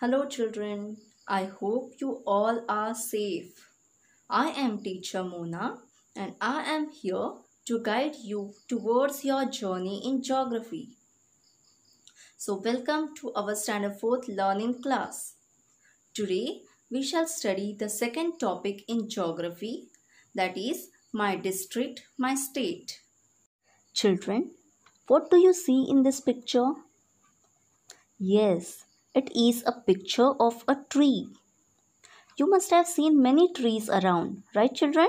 Hello children, I hope you all are safe. I am teacher Mona and I am here to guide you towards your journey in geography. So welcome to our standard 4th learning class. Today we shall study the second topic in geography that is my district, my state. Children, what do you see in this picture? Yes, it is a picture of a tree. You must have seen many trees around, right children?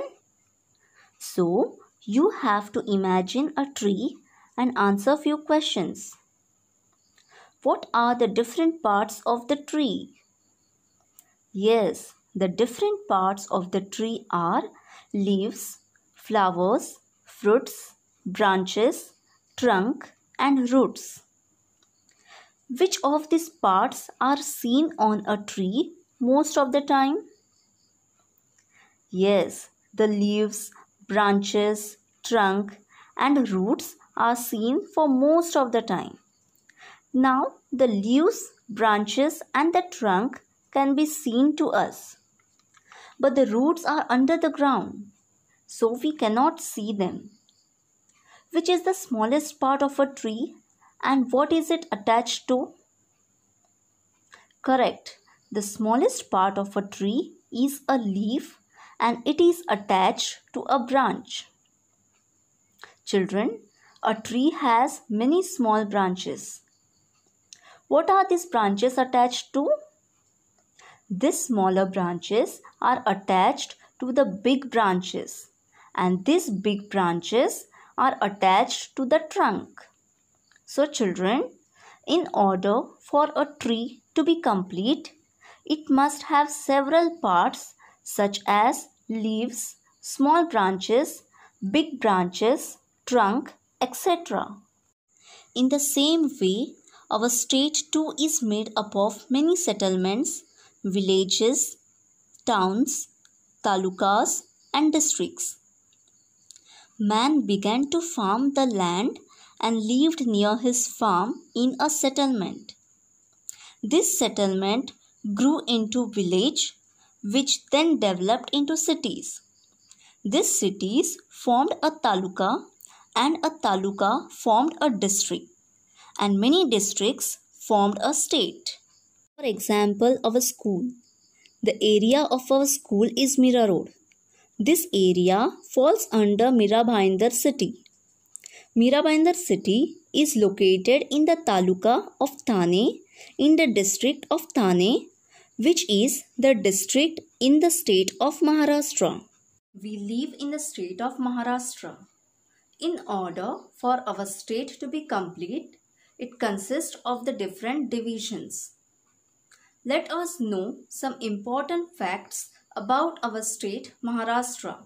So, you have to imagine a tree and answer few questions. What are the different parts of the tree? Yes, the different parts of the tree are leaves, flowers, fruits, branches, trunk and roots. Which of these parts are seen on a tree most of the time? Yes, the leaves, branches, trunk and roots are seen for most of the time. Now the leaves, branches and the trunk can be seen to us. But the roots are under the ground, so we cannot see them. Which is the smallest part of a tree and what is it attached to? Correct. The smallest part of a tree is a leaf and it is attached to a branch. Children, a tree has many small branches. What are these branches attached to? These smaller branches are attached to the big branches and these big branches are attached to the trunk. So children, in order for a tree to be complete, it must have several parts such as leaves, small branches, big branches, trunk, etc. In the same way, our state too is made up of many settlements, villages, towns, talukas and districts. Man began to farm the land and lived near his farm in a settlement. This settlement grew into village which then developed into cities. These cities formed a taluka and a taluka formed a district and many districts formed a state. For example, our school. The area of our school is Mira Road. This area falls under Mirabhainder city. Mirabinder city is located in the taluka of Thane in the district of Thane which is the district in the state of Maharashtra. We live in the state of Maharashtra. In order for our state to be complete, it consists of the different divisions. Let us know some important facts about our state Maharashtra.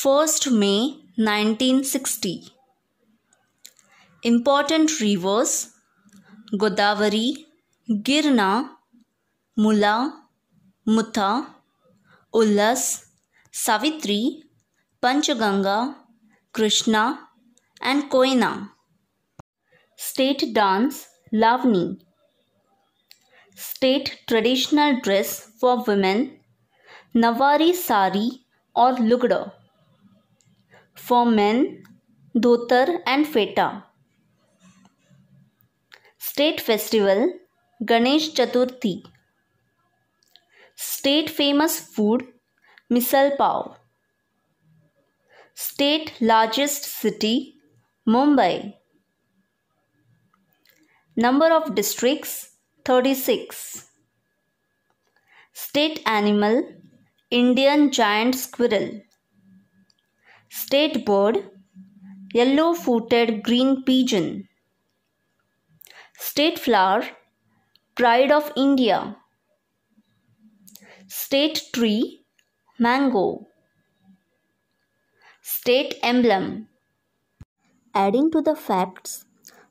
1st May 1960. Important rivers Godavari, Girna, Mula, Mutha, Ullas, Savitri, Panchaganga, Krishna, and Koina. State dance Lavni. State traditional dress for women Navari Sari or Lugda for men, Dhotar and Feta. State festival Ganesh Chaturthi. State famous food Misal Pav. State largest city Mumbai. Number of districts 36. State animal Indian giant squirrel. State bird, yellow footed green pigeon. State flower, pride of India. State tree, mango. State emblem. Adding to the facts,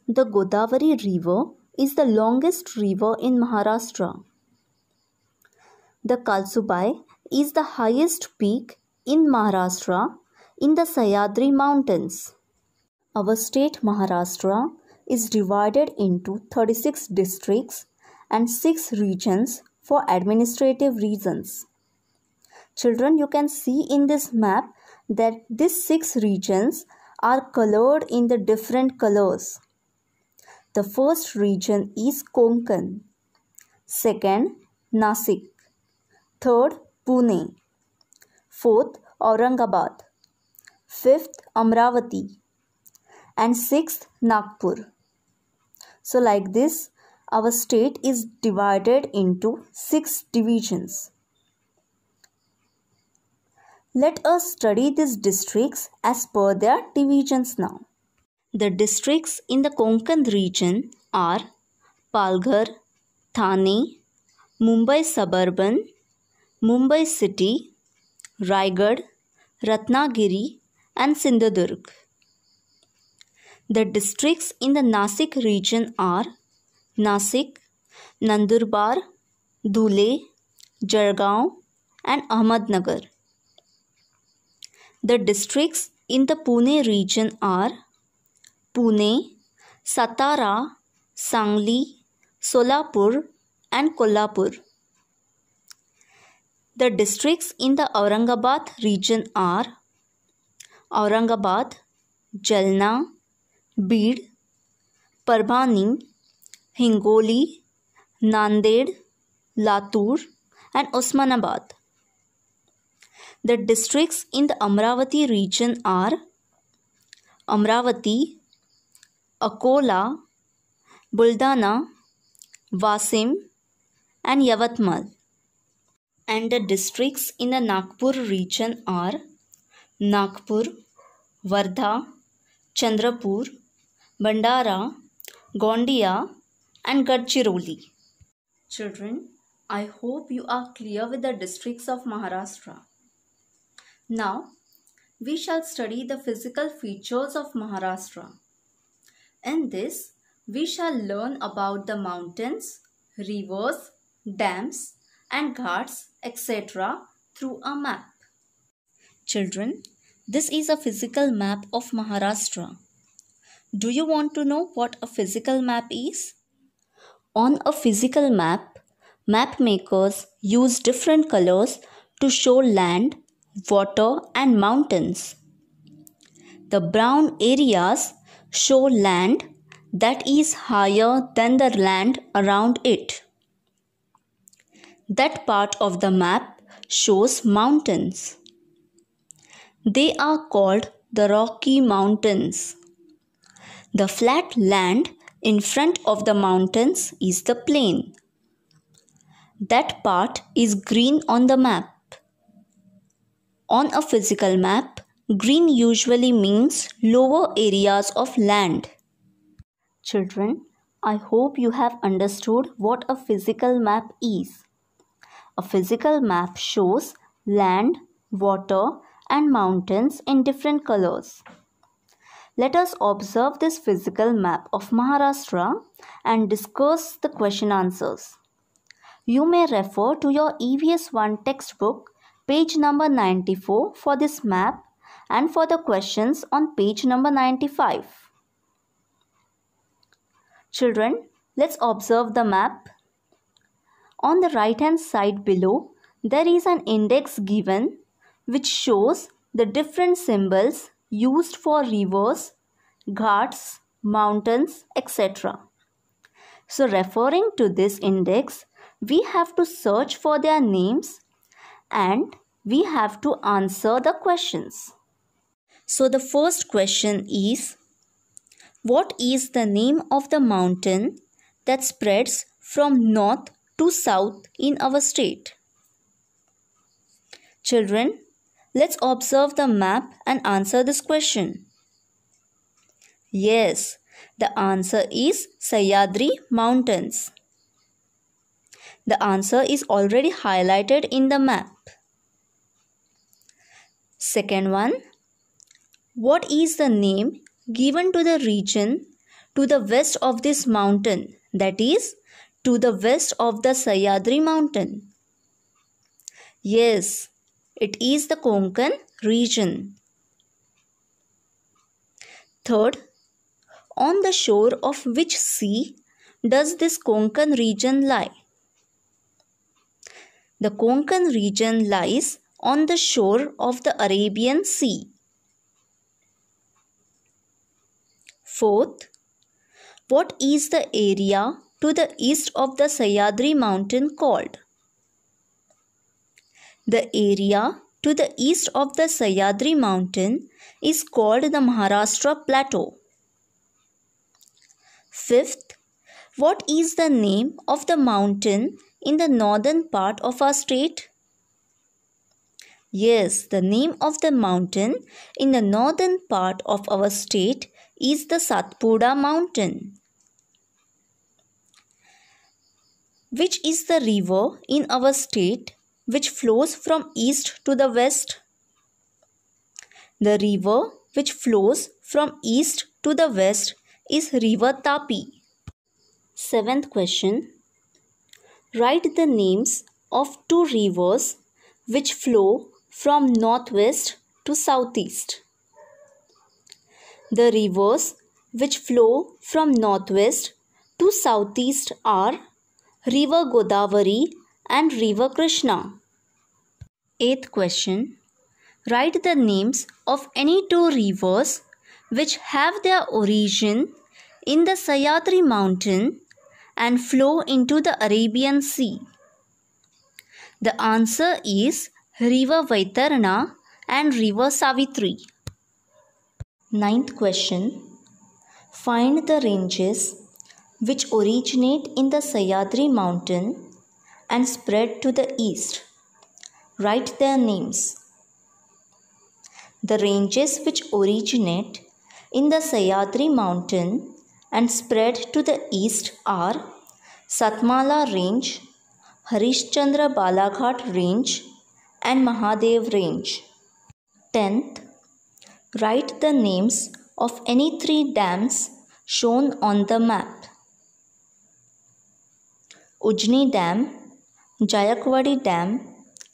the Godavari River is the longest river in Maharashtra. The Kalsubai is the highest peak in Maharashtra in the Sayadri Mountains. Our state Maharashtra is divided into 36 districts and 6 regions for administrative reasons. Children, you can see in this map that these 6 regions are colored in the different colors. The first region is Konkan, second Nasik, third Pune, fourth Aurangabad, fifth Amravati, and sixth Nagpur. So, like this, our state is divided into six divisions. Let us study these districts as per their divisions now. The districts in the Konkan region are Palghar, Thane, Mumbai Suburban, Mumbai City, Raigad, Ratnagiri, and Sindhudurg. The districts in the Nasik region are Nasik, Nandurbar, Dhule, Jargaon and Ahmednagar. The districts in the Pune region are Pune, Satara, Sangli, Solapur and Kolhapur. The districts in the Aurangabad region are Aurangabad Jalna Beed Parbhani Hingoli Nanded Latur and Osmanabad the districts in the Amravati region are Amravati Akola Buldhana Washim and Yavatmal and the districts in the Nagpur region are Nagpur, Wardha Chandrapur, Bhandara Gondia and Gadchiroli. Children, I hope you are clear with the districts of Maharashtra. Now, we shall study the physical features of Maharashtra. In this, we shall learn about the mountains, rivers, dams and ghats etc. through a map. Children, this is a physical map of Maharashtra. Do you want to know what a physical map is? On a physical map, map makers use different colors to show land, water and mountains. The brown areas show land that is higher than the land around it. That part of the map shows mountains. They are called the Rocky Mountains. The flat land in front of the mountains is the plain. That part is green on the map. On a physical map, green usually means lower areas of land. Children, I hope you have understood what a physical map is. A physical map shows land, water, and mountains in different colors. Let us observe this physical map of Maharashtra and discuss the question answers. You may refer to your EVS 1 textbook page number 94 for this map and for the questions on page number 95. Children, let's observe the map. On the right hand side below, there is an index given which shows the different symbols used for rivers, ghats, mountains, etc. So referring to this index, we have to search for their names and we have to answer the questions. So the first question is, what is the name of the mountain that spreads from north to south in our state? Children, Let's observe the map and answer this question. Yes, the answer is Sayadri Mountains. The answer is already highlighted in the map. Second one, what is the name given to the region to the west of this mountain that is to the west of the Sayadri mountain? Yes, it is the Konkan region. Third, on the shore of which sea does this Konkan region lie? The Konkan region lies on the shore of the Arabian Sea. Fourth, what is the area to the east of the Sayadri mountain called? The area to the east of the Sayadri mountain is called the Maharashtra plateau. Fifth, what is the name of the mountain in the northern part of our state? Yes, the name of the mountain in the northern part of our state is the Satpura mountain. Which is the river in our state which flows from east to the west. The river which flows from east to the west is River Tapi. Seventh question. Write the names of two rivers which flow from northwest to southeast. The rivers which flow from northwest to southeast are River Godavari and River Krishna. Eighth question Write the names of any two rivers which have their origin in the Sayadri mountain and flow into the Arabian Sea. The answer is River Vaitarana and River Savitri. Ninth question Find the ranges which originate in the Sayadri mountain and spread to the east write their names. The ranges which originate in the Sayadri mountain and spread to the east are Satmala range, Harishchandra Balaghat range and Mahadev range. 10th, write the names of any three dams shown on the map. Ujni Dam, Jayakwadi Dam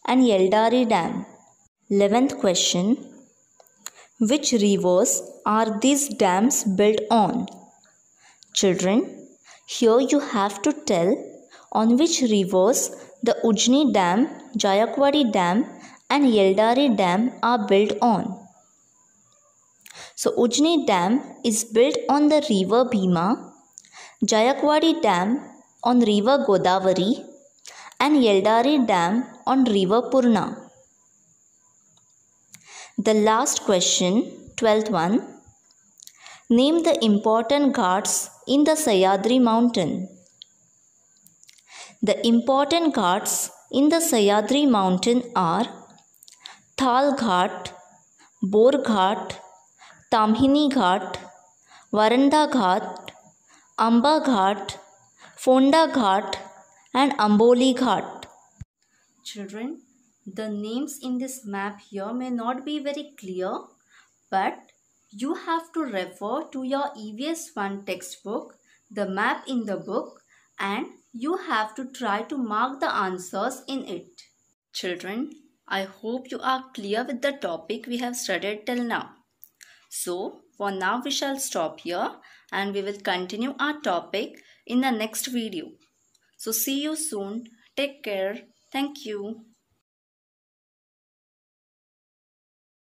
and Yeldari Dam. 11th question Which rivers are these dams built on? Children, here you have to tell on which rivers the Ujni Dam, Jayakwadi Dam, and Yeldari Dam are built on. So, Ujni Dam is built on the river Bhima, Jayakwadi Dam on river Godavari, and Yeldari Dam on River Purna. The last question, 12th one. Name the important ghats in the Sayadri mountain. The important ghats in the Sayadri mountain are Thal Ghat, Bor Ghat, Tamhini Ghat, Varanda Ghat, Amba Ghat, Fonda Ghat, and Amboli Ghat. Children, the names in this map here may not be very clear, but you have to refer to your EVS 1 textbook, the map in the book and you have to try to mark the answers in it. Children, I hope you are clear with the topic we have studied till now. So, for now we shall stop here and we will continue our topic in the next video. So see you soon. Take care. Thank you.